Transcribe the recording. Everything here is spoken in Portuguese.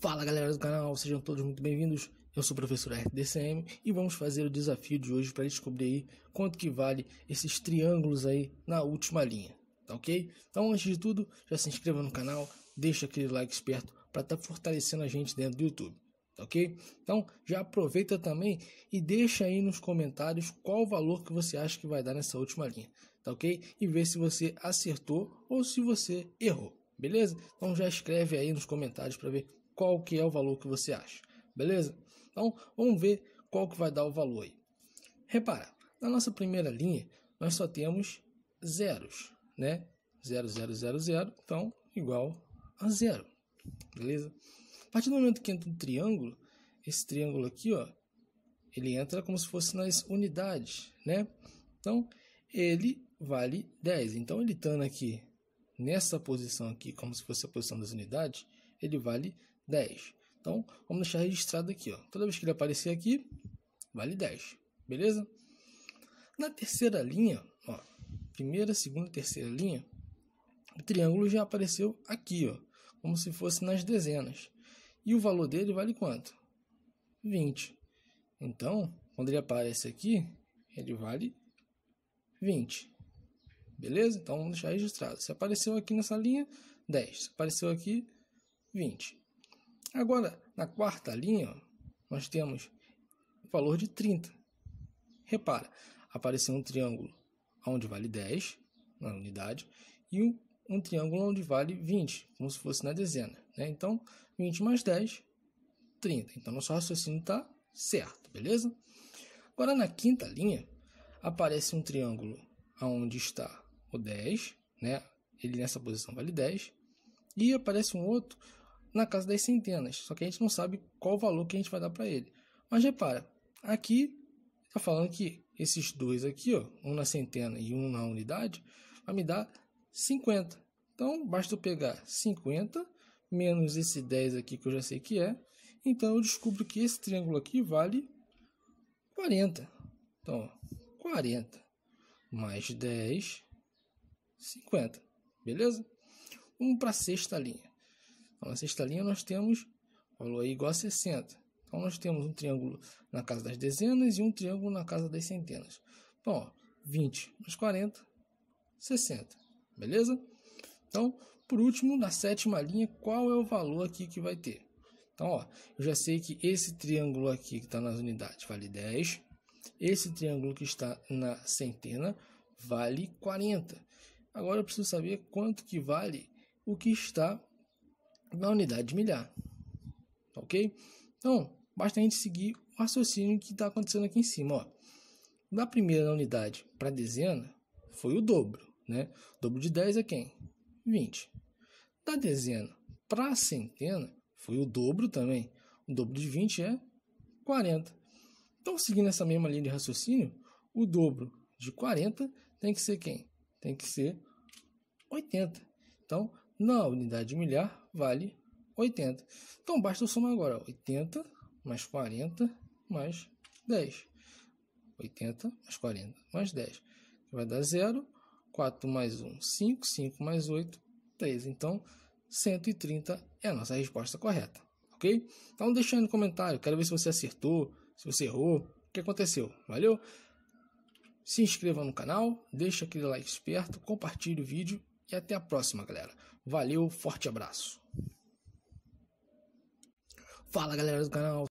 Fala galera do canal, sejam todos muito bem-vindos. Eu sou o professor RDCM e vamos fazer o desafio de hoje para descobrir quanto que vale esses triângulos aí na última linha, tá ok? Então, antes de tudo, já se inscreva no canal, deixa aquele like esperto para estar tá fortalecendo a gente dentro do YouTube, tá ok? Então, já aproveita também e deixa aí nos comentários qual o valor que você acha que vai dar nessa última linha, tá ok? E vê se você acertou ou se você errou beleza? Então já escreve aí nos comentários para ver qual que é o valor que você acha, beleza? Então, vamos ver qual que vai dar o valor aí. Repara, na nossa primeira linha, nós só temos zeros, né? 0, 0, 0, 0, então igual a zero, beleza? A partir do momento que entra um triângulo, esse triângulo aqui, ó, ele entra como se fosse nas unidades, né? Então, ele vale 10. Então, ele estando aqui nessa posição aqui, como se fosse a posição das unidades, ele vale 10. Então, vamos deixar registrado aqui. Ó. Toda vez que ele aparecer aqui, vale 10. Beleza? Na terceira linha, ó, primeira, segunda, terceira linha, o triângulo já apareceu aqui, ó, como se fosse nas dezenas. E o valor dele vale quanto? 20. Então, quando ele aparece aqui, ele vale 20. Beleza? Então, vamos deixar registrado. Se apareceu aqui nessa linha, 10. Se apareceu aqui, 20. Agora, na quarta linha, nós temos o valor de 30. Repara, apareceu um triângulo onde vale 10 na unidade e um, triângulo onde vale 20, como se fosse na dezena. Né? Então, 20 mais 10, 30. Então, nosso raciocínio está certo, beleza? Agora, na quinta linha, aparece um triângulo onde está o 10, né? ele nessa posição vale 10, e aparece um outro na casa das centenas, só que a gente não sabe qual o valor que a gente vai dar para ele. Mas repara, aqui está falando que esses dois aqui, ó, um na centena e um na unidade, vai me dar 50. Então, basta eu pegar 50 menos esse 10 aqui que eu já sei que é. Então, eu descubro que esse triângulo aqui vale 40. Então, 40 mais 10, 50. Beleza? Vamos para a sexta linha. Então, na sexta linha nós temos valor igual a 60. Então nós temos um triângulo na casa das dezenas e um triângulo na casa das centenas. Então, ó, 20 mais 40, 60. Beleza? Então, por último, na sétima linha, qual é o valor aqui que vai ter? Então, ó, eu já sei que esse triângulo aqui que está nas unidades vale 10. Esse triângulo que está na centena vale 40. Agora eu preciso saber quanto que vale o que está na unidade de milhar. Ok? Então, basta a gente seguir o raciocínio que está acontecendo aqui em cima. Ó. Da primeira unidade para a dezena, foi o dobro. Né? O dobro de 10 é quem? 20. Da dezena para a centena, foi o dobro também. O dobro de 20 é 40. Então, seguindo essa mesma linha de raciocínio, o dobro de 40 tem que ser quem? Tem que ser 80. Então, na unidade milhar vale 80. Então basta eu somar agora 80 mais 40 mais 10. 80 mais 40 mais 10. Vai dar 0. 4 mais 1, 5. 5 mais 8, 3. Então, 130 é a nossa resposta correta. Ok? Então deixa aí no comentário. Quero ver se você acertou, se você errou, o que aconteceu. Valeu? Se inscreva no canal, deixa aquele like esperto, compartilhe o vídeo e até a próxima, galera. Valeu, forte abraço. Fala, galera do canal.